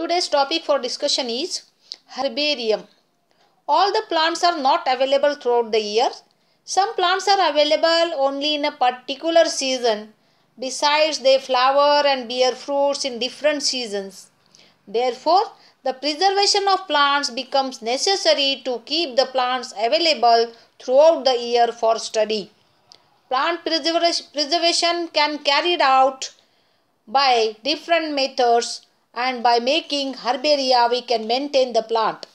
Today's topic for discussion is herbarium. All the plants are not available throughout the year. Some plants are available only in a particular season. Besides, they flower and bear fruits in different seasons. Therefore, the preservation of plants becomes necessary to keep the plants available throughout the year for study. Plant preservation can carried out by different methods and by making herbaria we can maintain the plant.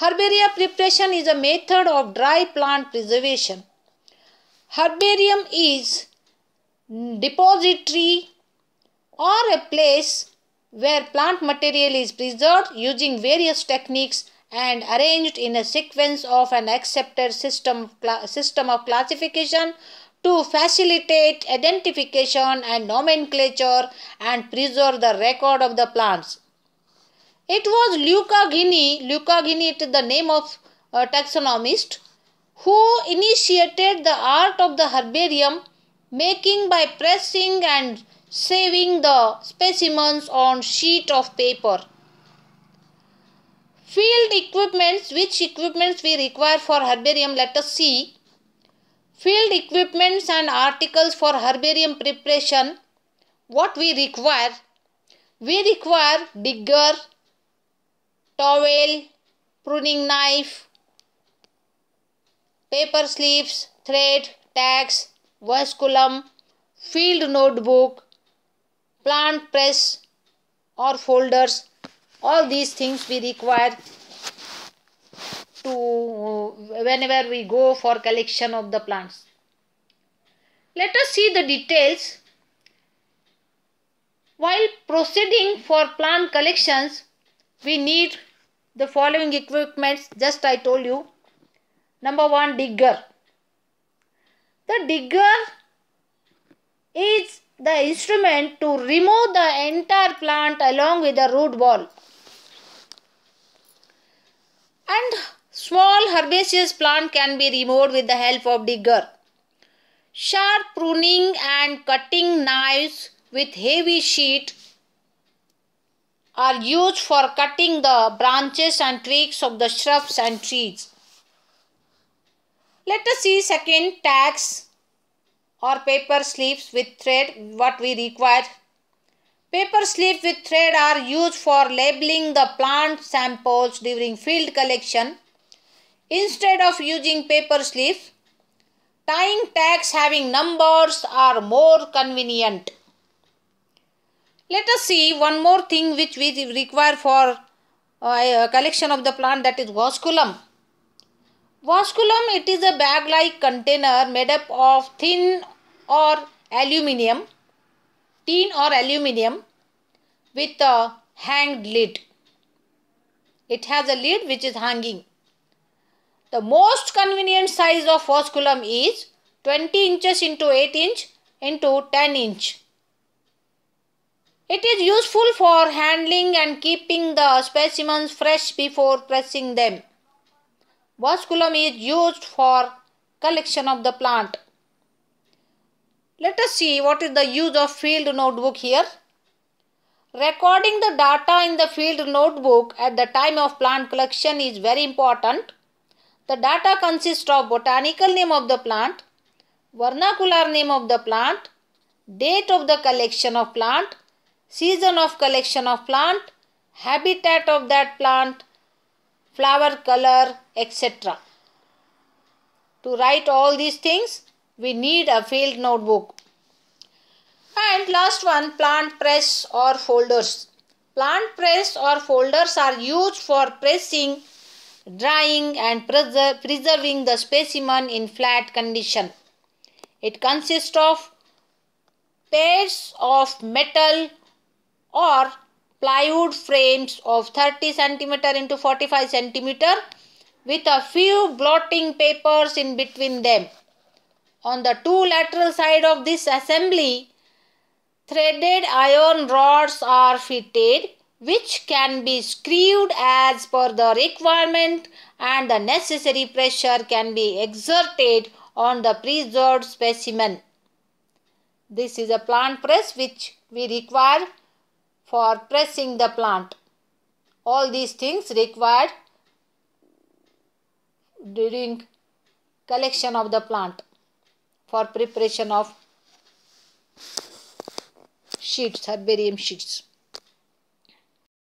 Herbaria preparation is a method of dry plant preservation. Herbarium is depository or a place where plant material is preserved using various techniques and arranged in a sequence of an accepted system, system of classification to facilitate identification and nomenclature and preserve the record of the plants. It was Luca Guinea, Luca Guinea is the name of a uh, taxonomist, who initiated the art of the herbarium making by pressing and saving the specimens on sheet of paper. Field equipments, which equipments we require for herbarium, let us see. Field equipments and articles for herbarium preparation. What we require? We require digger, towel, pruning knife, paper slips, thread, tags, vasculum, field notebook, plant press or folders. All these things we require to whenever we go for collection of the plants. Let us see the details. While proceeding for plant collections, we need the following equipments just I told you. Number one, digger. The digger is the instrument to remove the entire plant along with the root ball. small herbaceous plant can be removed with the help of digger. Sharp pruning and cutting knives with heavy sheet are used for cutting the branches and twigs of the shrubs and trees. Let us see second tags or paper sleeves with thread what we require. Paper sleeves with thread are used for labeling the plant samples during field collection Instead of using paper sleeve, tying tags having numbers are more convenient. Let us see one more thing which we require for uh, a collection of the plant that is vasculum. Vasculum it is a bag like container made up of thin or aluminium tin or aluminium with a hanged lid. It has a lid which is hanging. The most convenient size of osculum is 20 inches into 8 inch into 10 inch. It is useful for handling and keeping the specimens fresh before pressing them. Vasculum is used for collection of the plant. Let us see what is the use of field notebook here. Recording the data in the field notebook at the time of plant collection is very important the data consists of botanical name of the plant, vernacular name of the plant, date of the collection of plant, season of collection of plant, habitat of that plant, flower color, etc. To write all these things, we need a field notebook. And last one, plant press or folders. Plant press or folders are used for pressing drying and preser preserving the specimen in flat condition. It consists of pairs of metal or plywood frames of 30 centimeter into 45 centimeter with a few blotting papers in between them. On the two lateral side of this assembly, threaded iron rods are fitted which can be screwed as per the requirement and the necessary pressure can be exerted on the preserved specimen. This is a plant press which we require for pressing the plant. All these things required during collection of the plant for preparation of sheets, herbarium sheets.